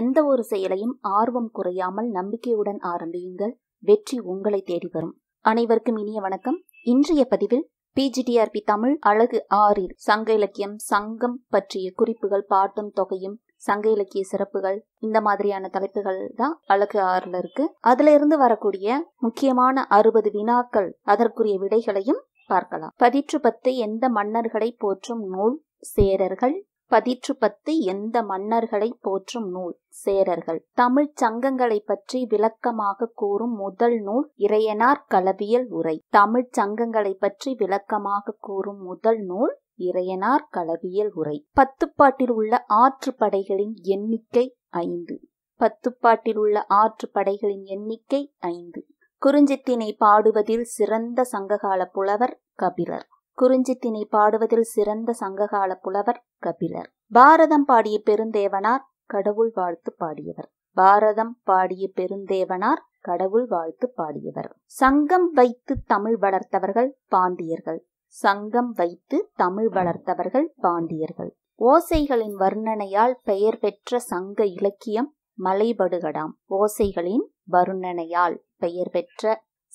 எந்த ஒரு செயலையும் ஆர்வம் குறையாமல் நம்பிக்கையுடன் ஆரம்பியுங்கள் வெற்றி உங்களை தேடி வரும் அனைவருக்கும் இனிய வணக்கம் இன்றைய பதிவில் பிஜிடிஆர்பி தமிழ் அழகு ஆறில் சங்க இலக்கியம் சங்கம் பற்றிய குறிப்புகள் பாட்டும் தொகையும் சங்க இலக்கிய சிறப்புகள் இந்த மாதிரியான தலைப்புகள் தான் அழகு ஆறுல இருக்கு அதுல இருந்து வரக்கூடிய முக்கியமான அறுபது வினாக்கள் அதற்குரிய விடைகளையும் பார்க்கலாம் பதிற்று பத்து எந்த மன்னர்களை போற்றும் நூல் சேரர்கள் பதிற்று பத்து எந்த மன்னர்களை போற்றும் நூல் சேரர்கள் தமிழ் சங்கங்களை பற்றி விளக்கமாக கூறும் முதல் நூல் இறையனார் களவியல் உரை தமிழ் சங்கங்களை பற்றி விளக்கமாக கூறும் முதல் நூல் இறையனார் களவியல் உரை பத்துப்பாட்டில் உள்ள ஆற்று படைகளின் எண்ணிக்கை ஐந்து பத்துப்பாட்டில் உள்ள ஆற்று படைகளின் எண்ணிக்கை ஐந்து குறிஞ்சித்தினை பாடுவதில் சிறந்த சங்ககால புலவர் கபிலர் குறிஞ்சித்தினை பாடுவதில் சிறந்த சங்ககால புலவர் கபிலர் பாரதம் பாடிய பெருந்தேவனார் கடவுள் வாழ்த்து பாடியவர் பாரதம் பாடிய பெருந்தேவனார் கடவுள் வாழ்த்து பாடியவர் சங்கம் வைத்து தமிழ் வளர்த்தவர்கள் பாண்டியர்கள் சங்கம் வைத்து தமிழ் வளர்த்தவர்கள் பாண்டியர்கள் ஓசைகளின் வர்ணனையால் பெயர் பெற்ற சங்க இலக்கியம் மலைபடுகடாம் ஓசைகளின் வர்ணனையால் பெயர் பெற்ற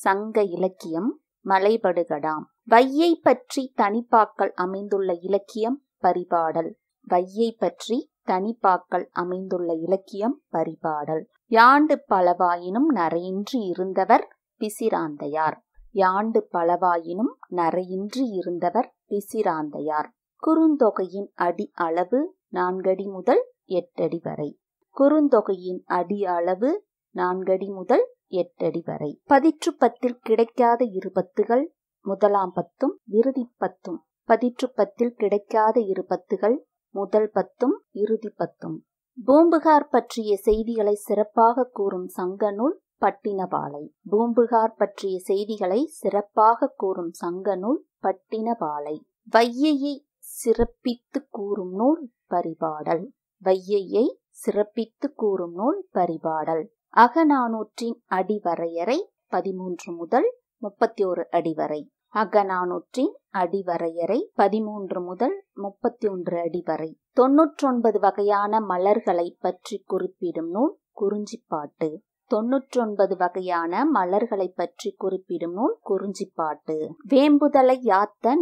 சங்க இலக்கியம் மலைபடுகடாம் வையை பற்றி தனிப்பாக்கள் அமைந்துள்ள இலக்கியம் பரிபாடல் வையை பற்றி தனிப்பாக்கள் அமைந்துள்ள இலக்கியம் பரிபாடல் யாண்டு பலவாயினும் நரையின்றி இருந்தவர் பிசிராந்தையார் யாண்டு பலவாயினும் நரையின்றி இருந்தவர் பிசிராந்தையார் குறுந்தொகையின் அடி அளவு நான்கடி முதல் எட்டடி வரை குறுந்தொகையின் அடி அளவு நான்கடி முதல் எட்டடி வரை பதிற்றுப்பத்தில் கிடைக்காத இருபத்துகள் முதலாம் பத்தும் இறுதி பத்தும் பதிற்று பத்தில் கிடைக்காத இரு பத்துகள் முதல் பத்தும் இறுதி பத்தும் பூம்புகார் பற்றிய செய்திகளை சிறப்பாக கூறும் சங்க நூல் பட்டினபாலை பூம்புகார் பற்றிய செய்திகளை சிறப்பாக கூறும் சங்க நூல் பட்டினபாலை வையையை சிறப்பித்து கூறும் நூல் பரிபாடல் வையையை சிறப்பித்து கூறும் நூல் பரிபாடல் அகநானூற்றின் அடிவரையறை பதிமூன்று முதல் முப்பத்தி ஒரு அடிவரை அகநானூற்றி அடிவரையறை பதிமூன்று முதல் முப்பத்தி ஒன்று அடி வரை தொன்னூற்றொன்பது வகையான மலர்களை பற்றி குறிப்பிடும் நூல் குறிஞ்சிப்பாட்டு தொன்னூற்றொன்பது வகையான மலர்களை பற்றி குறிப்பிடும் நூல் குறிஞ்சிப்பாட்டு வேம்புதலை யாத்த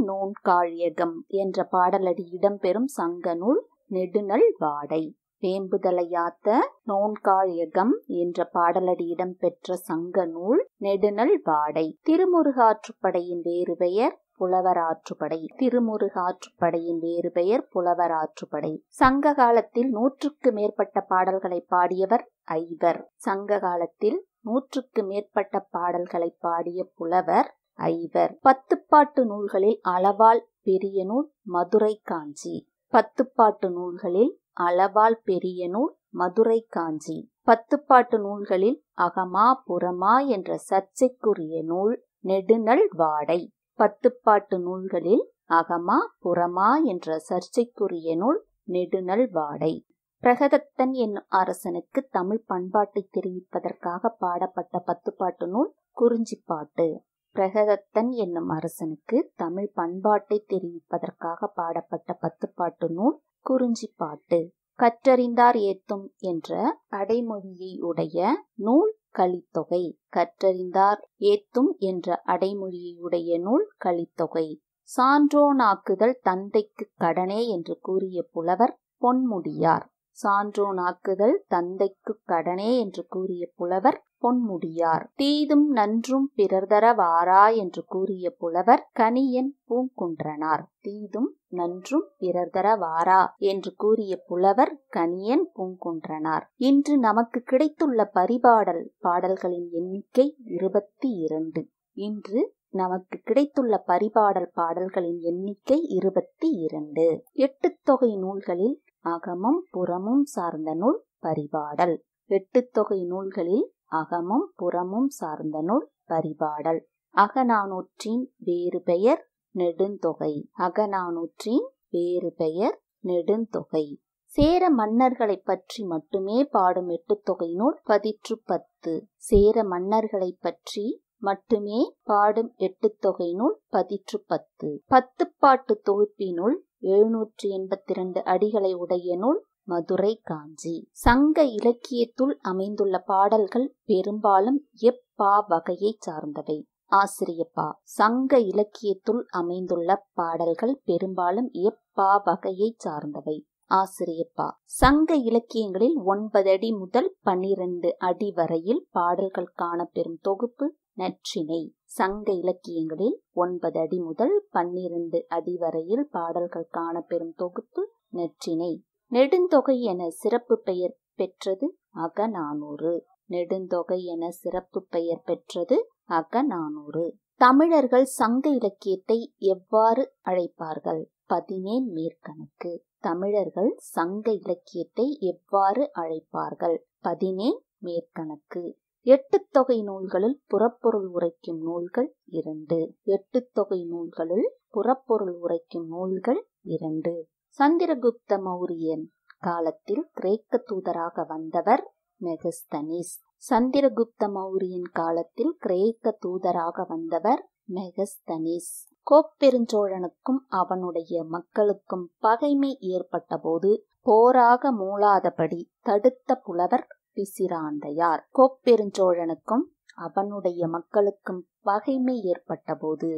காழியகம் என்ற பாடலடி இடம்பெறும் சங்க நூல் நெடுநல் வாடை வேம்புதலையாத்த நோன்காழியகம் என்ற பாடலடி இடம்பெற்ற சங்க நூல் நெடுநல் வாடை திருமுருகாற்றுப்படையின் வேறு பெயர் புலவராற்றுப்படை திருமுருகாற்றுப்படையின் வேறு பெயர் புலவராற்றுப்படை சங்க காலத்தில் நூற்றுக்கு மேற்பட்ட பாடல்களை பாடியவர் ஐவர் சங்க காலத்தில் நூற்றுக்கு மேற்பட்ட பாடல்களை பாடிய புலவர் ஐவர் பத்துப்பாட்டு நூல்களில் அளவால் பெரிய நூல் மதுரை காஞ்சி பத்துப்பாட்டு நூல்களில் அளவால் பெரிய நூல் மதுரை காஞ்சி பத்துப்பாட்டு நூல்களில் அகமா புறமா என்ற சர்ச்சைக்குரிய நூல் நெடுநல் வாடை பத்துப்பாட்டு நூல்களில் அகமா புறமா என்ற சர்ச்சைக்குரிய நூல் நெடுநல் வாடை பிரகதத்தன் என்னும் அரசனுக்கு தமிழ் பண்பாட்டை தெரிவிப்பதற்காக பாடப்பட்ட பத்துப்பாட்டு நூல் குறிஞ்சிப்பாட்டு பிரகதத்தன் என்னும் அரசனுக்கு தமிழ் பண்பாட்டை தெரிவிப்பதற்காக பாடப்பட்ட பத்துப்பாட்டு நூல் குறிஞ்சிப்பாட்டு கற்றறிந்தார் ஏத்தும் என்ற அடைமொழியை உடைய நூல் கலித்தொகை கற்றறிந்தார் ஏத்தும் என்ற அடைமொழியை உடைய நூல் கலித்தொகை சான்றோனாக்குதல் தந்தைக்கு கடனே என்று கூறிய புலவர் பொன்முடியார் சான்றோனாக்குதல் தந்தைக்கு கடனே என்று கூறிய புலவர் பொன்முடியார் தீதும் நன்றும் பிறர்தர வாரா என்று கூறிய புலவர் கனியன் பூங்குன்றனார் தீதும் நன்றும் பிறர்தர வாரா என்று கூறிய புலவர் கனியன் பூங்குன்றனார் இன்று நமக்கு கிடைத்துள்ள பரிபாடல் பாடல்களின் எண்ணிக்கை இருபத்தி இரண்டு இன்று நமக்கு கிடைத்துள்ள பரிபாடல் பாடல்களின் எண்ணிக்கை இருபத்தி இரண்டு எட்டு தொகை நூல்களில் அகமும் புறமும் சார்ந்த நூல் பரிபாடல் எட்டு தொகை நூல்களில் அகமும் புறமும் சார்ந்த நூல் பரிபாடல் அகநானூற்றின் வேறு பெயர் நெடுந்தொகை அகநானூற்றின் வேறு பெயர் நெடுந்தொகை சேர மன்னர்களை பற்றி மட்டுமே பாடும் எட்டுத்தொகை நூல் பதிற்று பத்து சேர மன்னர்களை பற்றி மட்டுமே பாடும் எட்டுத்தொகை நூல் பதிற்று பத்து பத்து பாட்டு தொகுப்பினுள் எழுநூற்றி ரெண்டு அடிகளை உடைய நூல் மதுரை காஞ்சி சங்க இலக்கியத்துள் அமைந்துள்ள பாடல்கள் பெரும்பாலும் எப்பா வகையை சார்ந்தவை ஆசிரியப்பா சங்க இலக்கியத்துள் அமைந்துள்ள பாடல்கள் பெரும்பாலும் எப்பா வகையை சார்ந்தவை ஆசிரியப்பா சங்க இலக்கியங்களில் ஒன்பது அடி முதல் பன்னிரண்டு அடி வரையில் பாடல்கள் காணப்பெறும் தொகுப்பு நற்றினை சங்க இலக்கியங்களில் ஒன்பது அடி முதல் பன்னிரண்டு அடி வரையில் பாடல்கள் காணப்பெறும் தொகுப்பு நெற்றினை நெடுந்தொகை என சிறப்பு பெயர் பெற்றது அகநானூறு நெடுந்தொகை என சிறப்பு பெயர் பெற்றது அகநானூறு தமிழர்கள் சங்க இலக்கியத்தை எவ்வாறு அழைப்பார்கள் பதினேன் மேற்கணக்கு தமிழர்கள் சங்க இலக்கியத்தை எவ்வாறு அழைப்பார்கள் பதினேன் மேற்கணக்கு எட்டு தொகை நூல்களில் புறப்பொருள் உரைக்கும் நூல்கள் இரண்டு எட்டு தொகை நூல்களில் புறப்பொருள் உரைக்கும் நூல்கள் இரண்டு சந்திரகுப்த மௌரியன் காலத்தில் கிரேக்க தூதராக வந்தவர் மெகஸ்தனிஸ் சந்திரகுப்த மௌரியன் காலத்தில் கிரேக்க தூதராக வந்தவர் மெகஸ்தனிஸ் கோப்பெருஞ்சோழனுக்கும் அவனுடைய மக்களுக்கும் பகைமை ஏற்பட்டபோது போராக மூளாதபடி தடுத்த புலவர் பிசிராந்தையார் கோப்பெருஞ்சோழனுக்கும் அவனுடைய மக்களுக்கும் பகைமை ஏற்பட்டபோது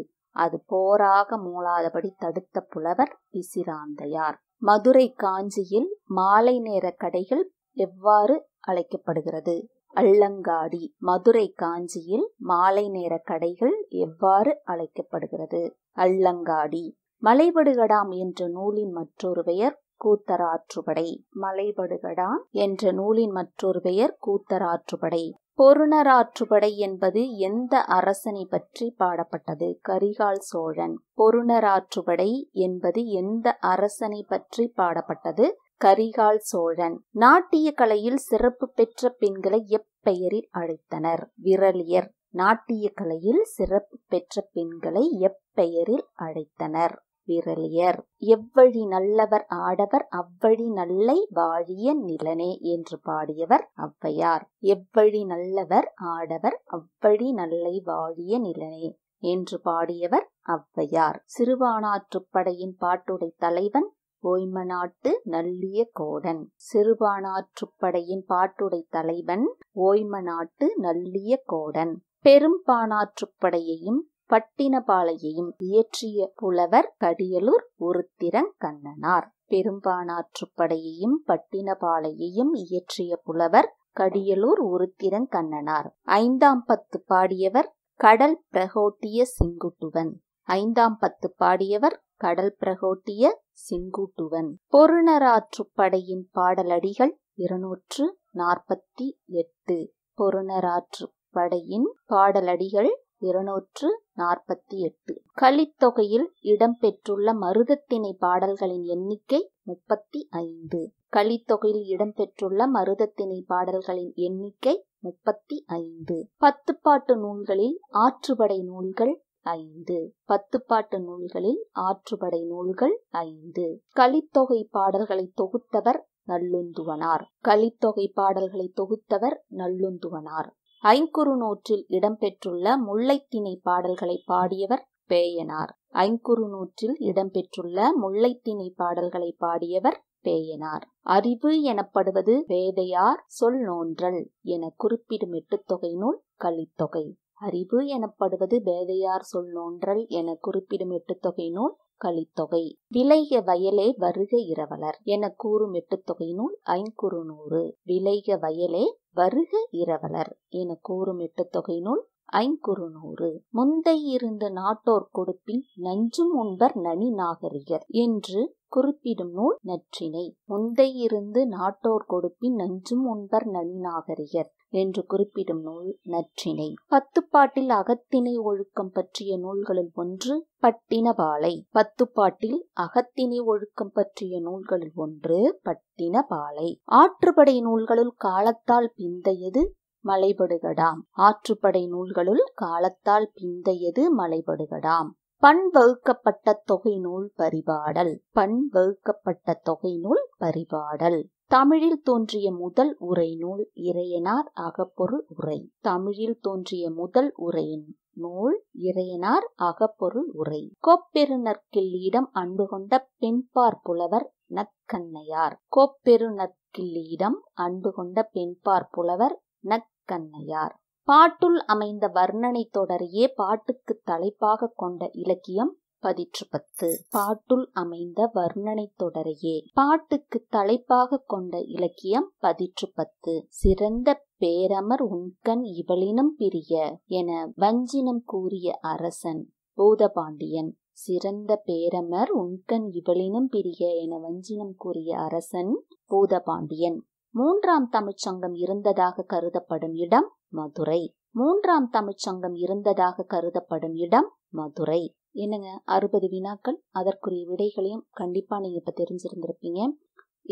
அது போராக மூளாதபடி தடுத்த புலவர் பிசிராந்தையார் மதுரை காஞ்சியில் மாலை நேர கடைகள் எவ்வாறு அழைக்கப்படுகிறது அல்லங்காடி மதுரை காஞ்சியில் மாலை நேர கடைகள் எவ்வாறு அழைக்கப்படுகிறது அல்லங்காடி மலைபடுகடாம் என்ற நூலின் மற்றொரு பெயர் கூத்தராற்றுப்படை மலைபடுகடா என்ற நூலின் மற்றொரு பெயர் கூத்தராற்றுப்படை பொருணராற்றுப்படை என்பது எந்த அரசனை பற்றி பாடப்பட்டது கரிகால் சோழன் பொருணராற்றுப்படை என்பது எந்த அரசனை பற்றி பாடப்பட்டது கரிகால் சோழன் நாட்டிய கலையில் சிறப்பு பெற்ற பெண்களை எப்பெயரில் அழைத்தனர் விரலியர் நாட்டிய கலையில் சிறப்பு பெற்ற பெண்களை எப்பெயரில் அழைத்தனர் விரலியர் எவ்வழி நல்லவர் ஆடவர் அவ்வழி நல்லை வாழிய நிலனே என்று பாடியவர் ஔவையார் எவ்வழி நல்லவர் ஆடவர் அவ்வழி நல்லை வாழிய நிலனே என்று பாடியவர் ஔவையார் சிறுபானாற்றுப்படையின் பாட்டுடை தலைவன் ஓய்மநாட்டு நல்லிய கோடன் சிறுபானாற்றுப்படையின் பாட்டுடை தலைவன் ஓய்மநாட்டு நல்லிய கோடன் பெரும்பானாற்றுப்படையையும் பட்டினபாளையையும் இயற்றிய புலவர் கடியலூர் ஒருத்திரங்கண்ணனார் பெரும்பானாற்றுப்படையையும் பட்டினபாளையையும் இயற்றிய புலவர் கடியலூர் ஒருத்திரங்கண்ணனார் ஐந்தாம் பத்து பாடியவர் கடல் பிரகோட்டிய செங்குட்டுவன் ஐந்தாம் பத்து பாடியவர் கடல் பிரகோட்டிய சிங்குட்டுவன் பொருணராற்றுப்படையின் பாடலடிகள் இருநூற்று நாற்பத்தி எட்டு பொருணராற்றுப்படையின் பாடலடிகள் இருநூற்று நாற்பத்தி எட்டு கலித்தொகையில் இடம்பெற்றுள்ள மருதத்திணை பாடல்களின் எண்ணிக்கை முப்பத்தி ஐந்து கலித்தொகையில் இடம்பெற்றுள்ள மருதத்திணை பாடல்களின் எண்ணிக்கை முப்பத்தி ஐந்து பத்துப்பாட்டு நூல்களில் ஆற்றுப்படை நூல்கள் ஐந்து பத்துப்பாட்டு நூல்களில் ஆற்றுப்படை நூல்கள் ஐந்து கலித்தொகை பாடல்களை தொகுத்தவர் நல்லுந்துவனார் கலித்தொகை பாடல்களை தொகுத்தவர் நல்லுந்துவனார் ஐங்குறுநூற்றில் இடம்பெற்றுள்ள முல்லைத்திணை பாடல்களை பாடியவர் பேயனார் ஐங்குறுநூற்றில் இடம்பெற்றுள்ள முல்லைத்திணை பாடல்களை பாடியவர் பேயனார் அறிவு எனப்படுவது பேதையார் சொல் நோன்றல் என குறிப்பிடும் எட்டுத்தொகை நூல் கலித்தொகை அறிவு எனப்படுவது வேதையார் சொல்லோன்றல் என குறிப்பிடும் எட்டுத்தொகை நூல் கலித்தொகை விலைக வயலே வருக இரவலர் என கூறும் எட்டுத்தொகை நூல் ஐங்குறுநூறு விலைக வயலே வருக இரவலர் என கூறும் எட்டுத்தொகை நூல் ஐங்குறுநூறு முந்தை இருந்த நாட்டோர் கொடுப்பின் நஞ்சும் உண்பர் நனி நாகரிகர் என்று குறிப்பிடும் நூல் நற்றினை முந்தை இருந்து நாட்டோர் கொடுப்பின் நஞ்சும் உண்பர் நனி நாகரிகர் என்று குறிப்பிடும் நூல் நற்றினை பத்துப்பாட்டில் அகத்தினை ஒழுக்கம் பற்றிய நூல்களில் ஒன்று பட்டினபாலை பத்துப்பாட்டில் அகத்தினை ஒழுக்கம் பற்றிய நூல்களில் ஒன்று பட்டினபாலை ஆற்றுப்படை நூல்களுள் காலத்தால் பிந்தையது மலைபடுகடாம் ஆற்றுப்படை நூல்களுள் காலத்தால் பிந்தையது மலைபடுகடாம் பண் வகுக்கப்பட்ட தொகை நூல் பரிபாடல் பண் வகுக்கப்பட்ட தொகை நூல் பரிபாடல் தமிழில் தோன்றிய முதல் உரை நூல் இறையனார் அகப்பொருள் உரை தமிழில் தோன்றிய முதல் உரையின் நூல் இறையனார் அகப்பொருள் உரை கோப்பெருநற்கிள்ளியிடம் அன்பு கொண்ட பெண்பார் புலவர் நற்கண்ணையார் கோப்பெருநற்கிள்ளியிடம் அன்பு கொண்ட பெண்பார் புலவர் நக் கண்ணையார் பாட்டுள் அமைந்த வர்ணனை தொடரையே பாட்டுக்கு தலைப்பாக கொண்ட இலக்கியம் பதிற்று பத்து பாட்டுள் அமைந்த வர்ணனை தொடரையே பாட்டுக்கு தலைப்பாக கொண்ட இலக்கியம் பதிற்று பத்து சிறந்த பேரமர் உண்கண் இவளினும் பிரிய என வஞ்சினம் கூறிய அரசன் பூதபாண்டியன் சிறந்த பேரமர் உண்கண் இவளினும் பிரிய என வஞ்சினம் கூறிய அரசன் பூதபாண்டியன் மூன்றாம் தமிழ்ச்சங்கம் இருந்ததாக கருதப்படும் இடம் மதுரை மூன்றாம் தமிழ்ச்சங்கம் இருந்ததாக கருதப்படும் இடம் மதுரை என்னங்க அறுபது வினாக்கள் அதற்குரிய விடைகளையும் கண்டிப்பாக நீங்கள் இப்போ தெரிஞ்சிருந்திருப்பீங்க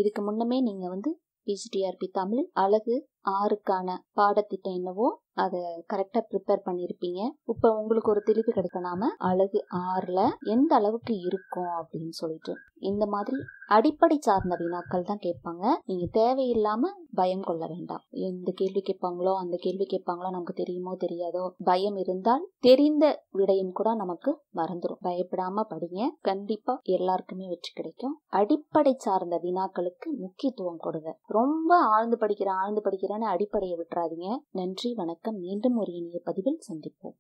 இதுக்கு முன்னமே நீங்கள் வந்து பிஜிடிஆர்பி தமிழ் அழகு ஆறுக்கான பாடத்திட்டம் என்னவோ அதை கரெக்டாக ப்ரிப்பேர் பண்ணியிருப்பீங்க இப்போ உங்களுக்கு ஒரு தெளிவு கிடைக்கணாம அழகு ஆறில் எந்த அளவுக்கு இருக்கும் அப்படின்னு சொல்லிட்டு இந்த மாதிரி அடிப்படை சார்ந்த வினாக்கள் தான் கேட்பாங்க நீங்கள் தேவையில்லாமல் பயம் கொள்ள வேண்டாம் எந்த கேள்வி கேட்பாங்களோ அந்த கேள்வி கேட்பாங்களோ நமக்கு தெரியுமோ தெரியாதோ பயம் இருந்தால் தெரிந்த விடயம் கூட நமக்கு மறந்துடும் பயப்படாமல் படிங்க கண்டிப்பாக எல்லாருக்குமே வெற்றி கிடைக்கும் அடிப்படை சார்ந்த வினாக்களுக்கு முக்கியத்துவம் கொடுங்க ரொம்ப ஆழ்ந்து படிக்கிற ஆழ்ந்து படிக்கிற திறனை அடிப்படையை விட்டுறாதீங்க நன்றி வணக்கம் மீண்டும் ஒரு இனிய பதிவில் சந்திப்போம்